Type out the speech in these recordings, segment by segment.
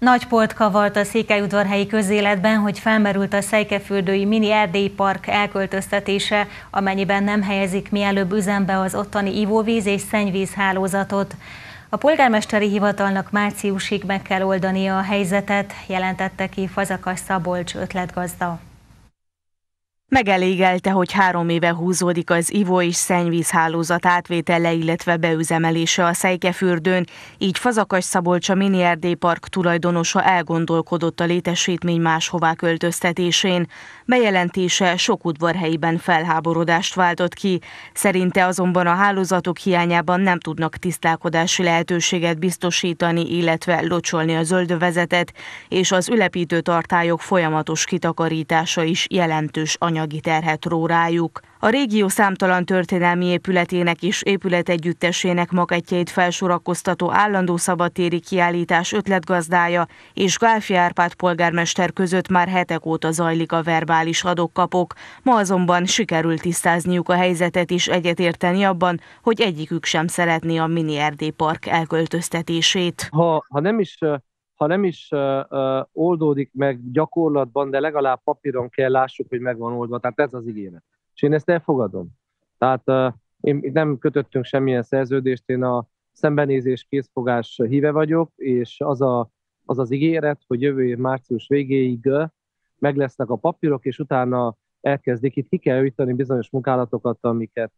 Nagy polt kavart a székelyudvarhelyi közéletben, hogy felmerült a Szejkefürdői Mini Erdélyi Park elköltöztetése, amennyiben nem helyezik mielőbb üzembe az ottani ivóvíz és szennyvíz hálózatot. A polgármesteri hivatalnak márciusig meg kell oldania a helyzetet, jelentette ki Fazakas Szabolcs ötletgazda. Megelégelte, hogy három éve húzódik az ivó és szennyvíz hálózat átvétele, illetve beüzemelése a Szejkefürdőn, így Fazakas Szabolcsa Mini Erdély Park tulajdonosa elgondolkodott a létesítmény máshová költöztetésén. Bejelentése sok udvarhelyiben felháborodást váltott ki. Szerinte azonban a hálózatok hiányában nem tudnak tisztálkodási lehetőséget biztosítani, illetve locsolni a zöldövezetet, és az ülepítő tartályok folyamatos kitakarítása is jelentős anyag anyagi terhet ró rájuk. A régió számtalan történelmi épületének és épületegyüttesének maketjeit felsorakoztató állandó szabadtéri kiállítás ötletgazdája és Gálfi Árpád polgármester között már hetek óta zajlik a verbális adókapok. ma azonban sikerült tisztázniuk a helyzetet és egyetérteni abban, hogy egyikük sem szeretné a mini Erdély Park elköltöztetését. Ha, ha nem is ha nem is oldódik meg gyakorlatban, de legalább papíron kell lássuk, hogy megvan oldva. Tehát ez az ígéret. És én ezt elfogadom. Tehát én nem kötöttünk semmilyen szerződést, én a szembenézés készfogás híve vagyok, és az a, az, az ígéret, hogy jövő év március végéig meg lesznek a papírok, és utána elkezdik. Itt ki kell bizonyos munkálatokat, amiket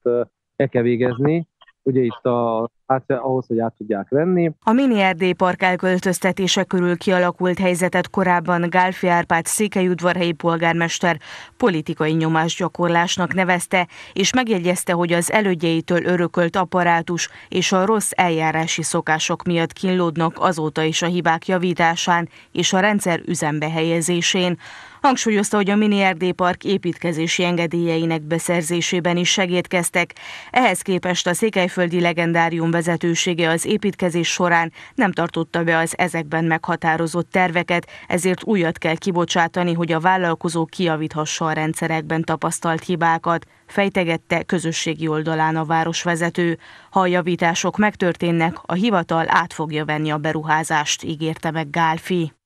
el kell végezni, ugye itt a, át, ahhoz, hogy át tudják venni. A mini park elköltöztetése körül kialakult helyzetet korábban Gálfi Árpád székelyudvarhelyi polgármester politikai nyomásgyakorlásnak nevezte, és megjegyezte, hogy az elődjeitől örökölt apparátus és a rossz eljárási szokások miatt kínlódnak azóta is a hibák javításán és a rendszer üzembe helyezésén. Hangsúlyozta, hogy a Mini Erdély Park építkezési engedélyeinek beszerzésében is segítkeztek. Ehhez képest a Székelyföldi Legendárium vezetősége az építkezés során nem tartotta be az ezekben meghatározott terveket, ezért újat kell kibocsátani, hogy a vállalkozó kiavíthassa a rendszerekben tapasztalt hibákat fejtegette közösségi oldalán a városvezető. Ha a javítások megtörténnek, a hivatal át fogja venni a beruházást, ígérte meg Gálfi.